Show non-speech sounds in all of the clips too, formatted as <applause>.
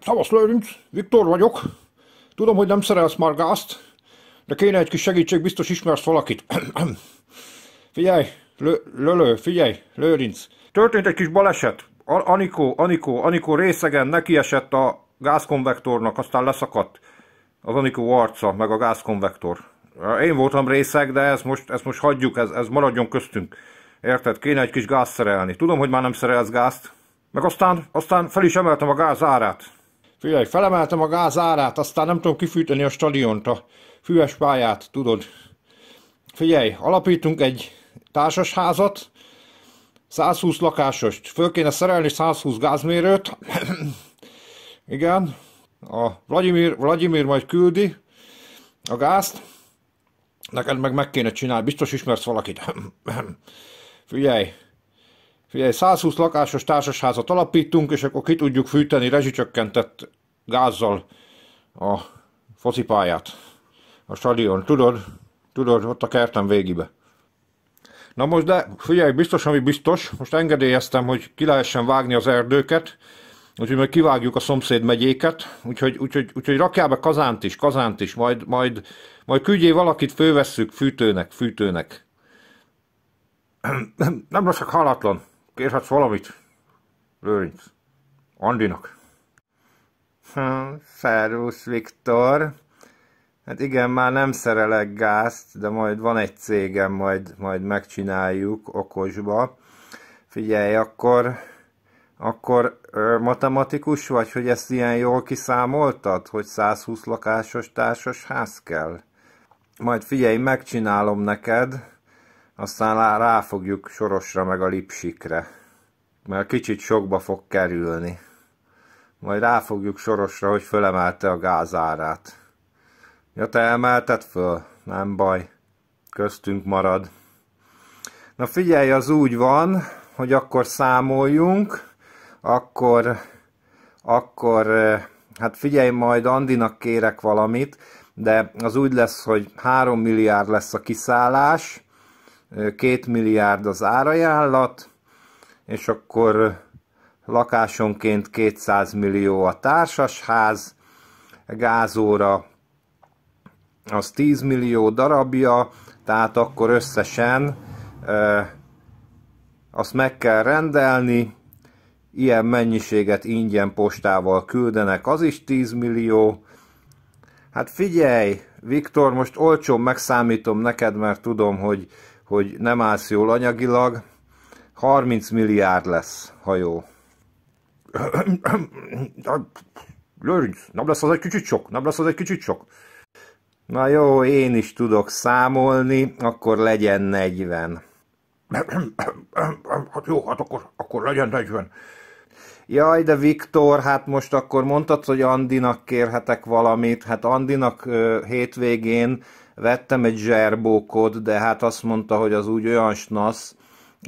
Szavasz Lőrinc, Viktor vagyok. Tudom, hogy nem szerelsz már gázt, de kéne egy kis segítség, biztos ismersz valakit. <clears throat> figyelj, lö lölő, figyelj, Lőrinc. Történt egy kis baleset. Anikó, Anikó, Anikó részegen nekiesett a gázkonvektornak, aztán leszakadt az Anikó arca, meg a gázkonvektor. Én voltam részeg, de ezt most, ezt most hagyjuk, ez, ez maradjon köztünk. Érted? Kéne egy kis gáz szerelni. Tudom, hogy már nem szerelsz gázt, meg aztán, aztán fel is emeltem a gáz árát. Figyelj, felemeltem a gáz árát, aztán nem tudom kifűteni a stadiont, a füves pályát, tudod. Figyelj, alapítunk egy társasházat, 120 lakásost, föl kéne szerelni 120 gázmérőt, <coughs> igen, a Vladimir, Vladimir majd küldi a gázt, neked meg meg kéne csinálni, biztos ismersz valakit. <coughs> Figyelj, Figyelj, 120 lakásos társasházat alapítunk, és akkor ki tudjuk fűteni rezsicsökkentett gázzal a focipályát, a stadion. Tudod? Tudod, ott a kertem végibe. Na most de, figyelj, biztos, ami biztos, most engedélyeztem, hogy ki lehessen vágni az erdőket, úgyhogy majd kivágjuk a szomszéd megyéket, úgyhogy, úgyhogy, úgyhogy rakjál be kazánt is, kazánt is, majd, majd, majd küldjél valakit, fővesszük fűtőnek, fűtőnek. <clears throat> Nem leszek halatlan. Kérhetsz valamit? Lőrinc. Andinak. Hm, szervusz, Viktor. Hát igen, már nem szerelek gázt, de majd van egy cégem, majd, majd megcsináljuk okosba. Figyelj, akkor, akkor ö, matematikus vagy, hogy ezt ilyen jól kiszámoltad, hogy 120 lakásos társas ház kell? Majd figyelj, megcsinálom neked aztán ráfogjuk Sorosra meg a Lipsikre, mert kicsit sokba fog kerülni. Majd ráfogjuk Sorosra, hogy fölemelte a gázárát. Ja, te emelted föl? Nem baj. Köztünk marad. Na figyelj, az úgy van, hogy akkor számoljunk, akkor, akkor, eh, hát figyelj, majd Andinak kérek valamit, de az úgy lesz, hogy 3 milliárd lesz a kiszállás, 2 milliárd az árajánlat, és akkor lakásonként 200 millió a társasház, gázóra az 10 millió darabja, tehát akkor összesen e, azt meg kell rendelni, ilyen mennyiséget ingyen postával küldenek, az is 10 millió. Hát figyelj, Viktor, most olcsón megszámítom neked, mert tudom, hogy hogy nem állsz jól anyagilag, 30 milliárd lesz, ha jó. Lőrinc, <clears throat> hát, nem lesz az egy kicsit sok, nem lesz az egy kicsit sok. Na jó, én is tudok számolni, akkor legyen 40. <clears throat> Hát jó, hát akkor, akkor legyen 40 jaj, de Viktor, hát most akkor mondtad, hogy Andinak kérhetek valamit, hát Andinak ö, hétvégén vettem egy zserbókot, de hát azt mondta, hogy az úgy olyan snasz,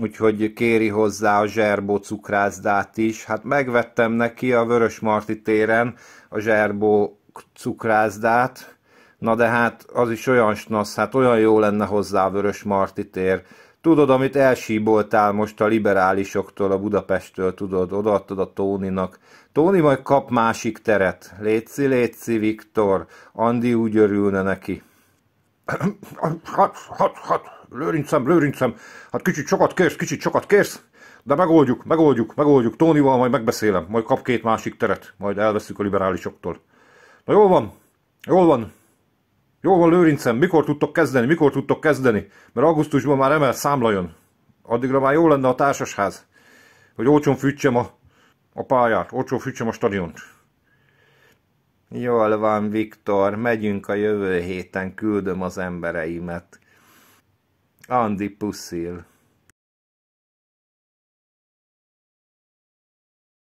úgyhogy kéri hozzá a zserbó cukrászdát is. Hát megvettem neki a Vörös Marti téren a zserbó cukrászdát, na de hát az is olyan snasz, hát olyan jó lenne hozzá a Vörös Marti tér. Tudod, amit elsíboltál most a liberálisoktól, a Budapesttől, tudod, odaadtad a Tóninak. Tóni majd kap másik teret. Léci, léci, Viktor. Andi úgy örülne neki. hát, hát, hát, lőrincem, lőrincem. Hát kicsit sokat kérsz, kicsit sokat kérsz. De megoldjuk, megoldjuk, megoldjuk. Tónival majd megbeszélem, majd kap két másik teret, majd elveszük a liberálisoktól. Na jól van, jól van, jó van Lőrincem, mikor tudtok kezdeni, mikor tudtok kezdeni? Mert augusztusban már emel számlajon. Addigra már jó lenne a társasház, hogy olcsón fűtsem a, a pályát, olcsón fűtsem a stadiont. Jól van, Viktor, megyünk a jövő héten, küldöm az embereimet. Andi puszil.